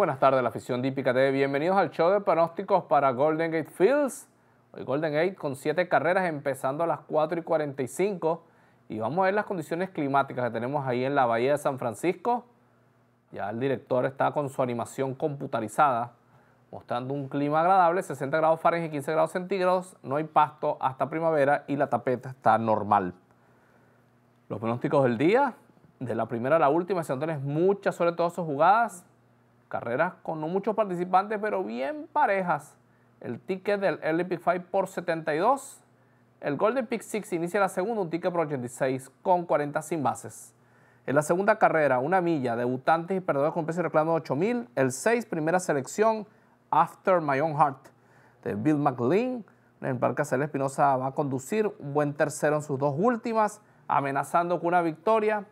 buenas tardes, la afición de Bienvenidos al show de pronósticos para Golden Gate Fields. Hoy Golden Gate con siete carreras empezando a las 4 y 45. Y vamos a ver las condiciones climáticas que tenemos ahí en la Bahía de San Francisco. Ya el director está con su animación computarizada, mostrando un clima agradable, 60 grados Fahrenheit, y 15 grados centígrados. No hay pasto hasta primavera y la tapeta está normal. Los pronósticos del día, de la primera a la última, si no muchas, sobre todo sus jugadas, Carreras con no muchos participantes, pero bien parejas. El ticket del Early 5 por 72. El Golden Pick 6 inicia la segunda, un ticket por 86 con 40 sin bases. En la segunda carrera, una milla, debutantes y perdedores con precio de reclamo de 8000. El 6, primera selección, After My Own Heart, de Bill McLean. En el parque Celeste Espinosa va a conducir un buen tercero en sus dos últimas, amenazando con una victoria.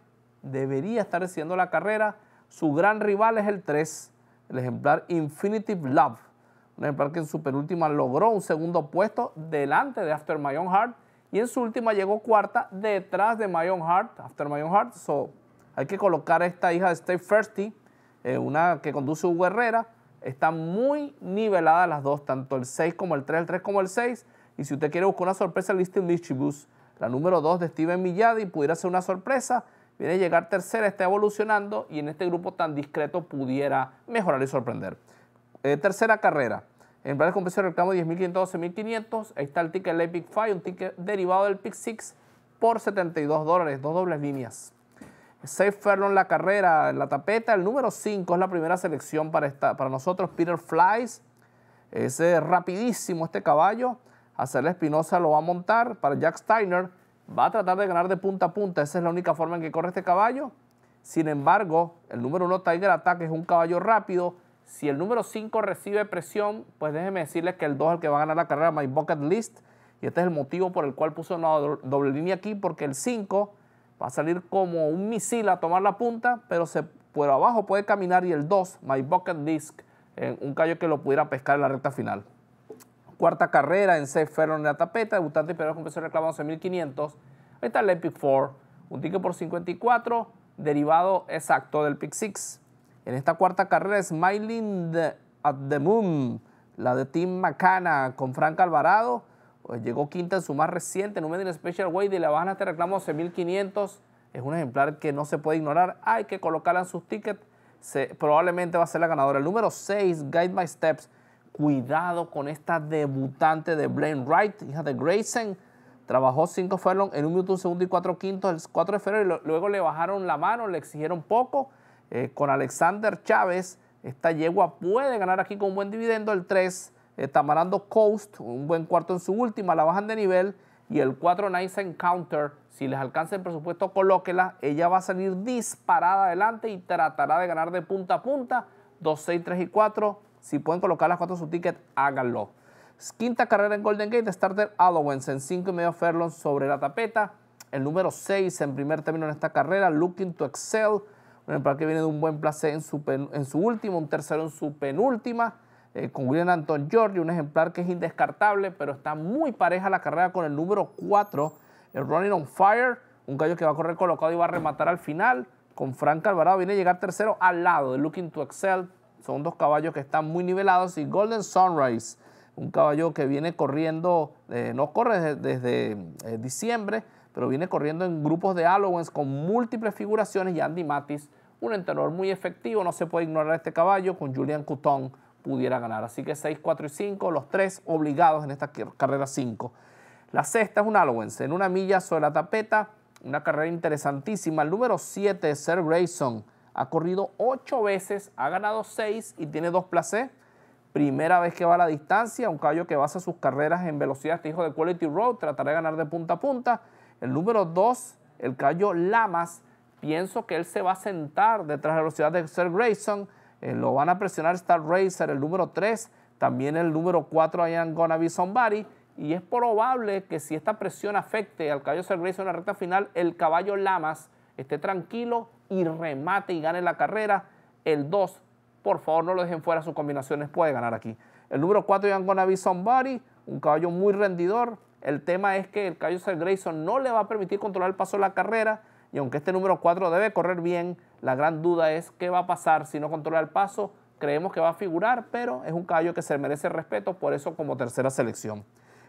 Debería estar haciendo la carrera. Su gran rival es el 3, el ejemplar Infinitive Love, un ejemplar que en su penúltima logró un segundo puesto delante de After My Own Heart y en su última llegó cuarta detrás de My Own Heart, After My Own Heart. So, hay que colocar a esta hija de *Stay Firsty, eh, una que conduce Hugo Herrera. Está muy nivelada las dos, tanto el 6 como el 3, el 3 como el 6. Y si usted quiere buscar una sorpresa, Listing Michibus, la número 2 de Steven Milladi, pudiera ser una sorpresa viene a llegar tercera, está evolucionando y en este grupo tan discreto pudiera mejorar y sorprender. Eh, tercera carrera. En de compensación reclamo 10.500, 12.500. Ahí está el ticket Late Big Five, un ticket derivado del Pick 6 por 72 dólares, dos dobles líneas. Safe en la carrera, en la tapeta, el número 5 es la primera selección para, esta, para nosotros. Peter Flies, es rapidísimo este caballo. Hacerle Espinosa lo va a montar para Jack Steiner va a tratar de ganar de punta a punta. Esa es la única forma en que corre este caballo. Sin embargo, el número uno Tiger ataque, es un caballo rápido. Si el número 5 recibe presión, pues déjenme decirles que el 2 es el que va a ganar la carrera My Bucket List. Y este es el motivo por el cual puse una doble línea aquí, porque el 5 va a salir como un misil a tomar la punta, pero se, por abajo puede caminar y el 2, My Bucket List, en un callo que lo pudiera pescar en la recta final cuarta carrera en Seth Ferron en la tapeta, debutante y con a reclamar 11.500. Ahí está el Epic 4, un ticket por 54, derivado exacto del Pick 6. En esta cuarta carrera, Smiling at the Moon, la de Tim Macana con Frank Alvarado. Pues llegó quinta en su más reciente, número en Special Way de La Habana, te este reclamo 11.500. Es un ejemplar que no se puede ignorar, hay que colocarla en sus tickets. probablemente va a ser la ganadora. El número 6, Guide My Steps, cuidado con esta debutante de Blaine Wright, hija de Grayson. Trabajó 5 furlong en un minuto, segundo y 4 quintos el 4 de febrero. Y luego le bajaron la mano, le exigieron poco. Eh, con Alexander Chávez, esta yegua puede ganar aquí con un buen dividendo. El 3, eh, Tamarando Coast, un buen cuarto en su última, la bajan de nivel. Y el 4, Nice Encounter, si les alcanza el presupuesto, colóquela. Ella va a salir disparada adelante y tratará de ganar de punta a punta. 2, 6, 3 y 4 si pueden colocar las cuatro su ticket háganlo. Quinta carrera en Golden Gate, starter Allowance en cinco y medio Ferlon sobre la tapeta. El número 6 en primer término en esta carrera, Looking to Excel. un para que viene de un buen placer en su, en su última, un tercero en su penúltima. Eh, con William Anton George, un ejemplar que es indescartable, pero está muy pareja la carrera con el número 4, el Running on Fire, un gallo que va a correr colocado y va a rematar al final. Con Frank Alvarado viene a llegar tercero al lado de Looking to Excel, son dos caballos que están muy nivelados y Golden Sunrise, un caballo que viene corriendo, eh, no corre desde, eh, diciembre, pero viene corriendo en grupos de Alowens con múltiples figuraciones y Andy Matis, un entrenador muy efectivo, no se puede ignorar este caballo, con Julian Couton pudiera ganar. Así que 6, 4 y 5, los tres obligados en esta carrera 5. La sexta es un Halloween. en una milla sobre la tapeta, una carrera interesantísima. El número 7, Sir Grayson ha corrido ocho veces, ha ganado seis y tiene dos placés. Primera vez que va a la distancia, un caballo que basa sus carreras en velocidad, este hijo de Quality Road, tratará de ganar de punta a punta. El número dos, el caballo Lamas, pienso que él se va a sentar detrás de la velocidad de Sir Grayson. Eh, lo van a presionar Star Racer, el número 3, también el número 4, I am gonna be somebody. Y es probable que si esta presión afecte al caballo Sir Grayson en la recta final, el caballo Lamas esté tranquilo y remate y gane la carrera. El 2, por favor, no lo dejen fuera, sus combinaciones puede ganar aquí. El número 4, Young Gonna Be Somebody, un caballo muy rendidor. El tema es que el caballo Sir Grayson no le va a permitir controlar el paso de la carrera. Y aunque este número 4 debe correr bien, la gran duda es qué va a pasar si no controla el paso. Creemos que va a figurar, pero es un caballo que se merece respeto, por eso como tercera selección.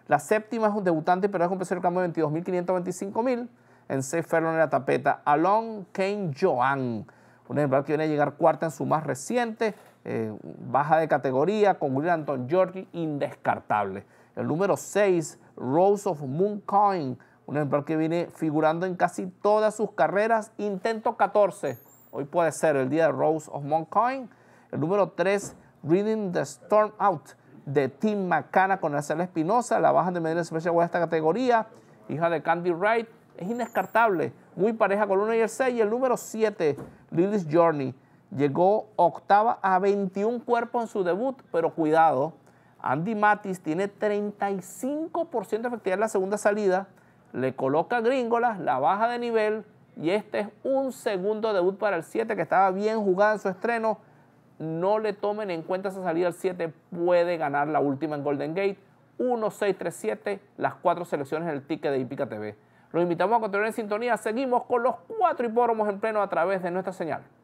La séptima es un debutante, pero es un precio de cambio de 22.525.000 en Safe en la tapeta. Alon Kane Joan, un ejemplar que viene a llegar cuarta en su más reciente, eh, baja de categoría, con William Anton Jordi. indescartable. El número 6, Rose of Mooncoin, un ejemplar que viene figurando en casi todas sus carreras, intento 14. Hoy puede ser el día de Rose of Coin. El número 3, Reading the Storm Out, de Tim Macana con Arcela Espinosa, la baja de Medellín Special de esta categoría, hija de Candy Wright, es inescartable, Muy pareja con uno y el 6. Y el número 7, Lily's Journey, llegó octava a 21 cuerpos en su debut, pero cuidado, Andy Matis tiene 35% de efectividad en la segunda salida, le coloca gringolas, la baja de nivel y este es un segundo debut para el 7 que estaba bien jugada en su estreno. No le tomen en cuenta esa salida, al 7 puede ganar la última en Golden Gate. 1, 6, 3, 7, las cuatro selecciones en el ticket de Ipica TV. Los invitamos a continuar en sintonía. Seguimos con los cuatro hipódromos en pleno a través de nuestra señal.